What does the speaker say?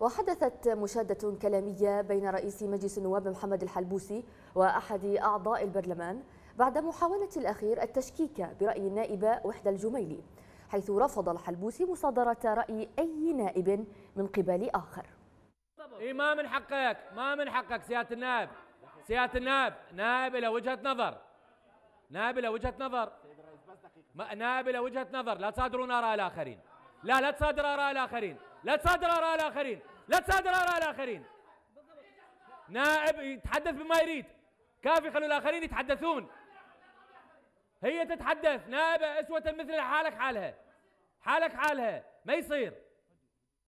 وحدثت مشادة كلامية بين رئيس مجلس النواب محمد الحلبوسي وأحد أعضاء البرلمان بعد محاولة الأخير التشكيك برأي النائبة وحدة الجميلي حيث رفض الحلبوسي مصادرة رأي أي نائب من قبل آخر إيه ما من حقك ما من حقك سيادة النائب سيادة النائب نائب إلى وجهة نظر نائب إلى وجهة نظر نائب إلى وجهة نظر لا تصادرون آراء الآخرين لا لا تصادر آراء الآخرين لا تصادر آراء الآخرين لا تصادر آراء الآخرين نائب يتحدث بما يريد كافي خلوا الآخرين يتحدثون هي تتحدث نائبة أسوة مثل حالك حالها حالك حالها ما يصير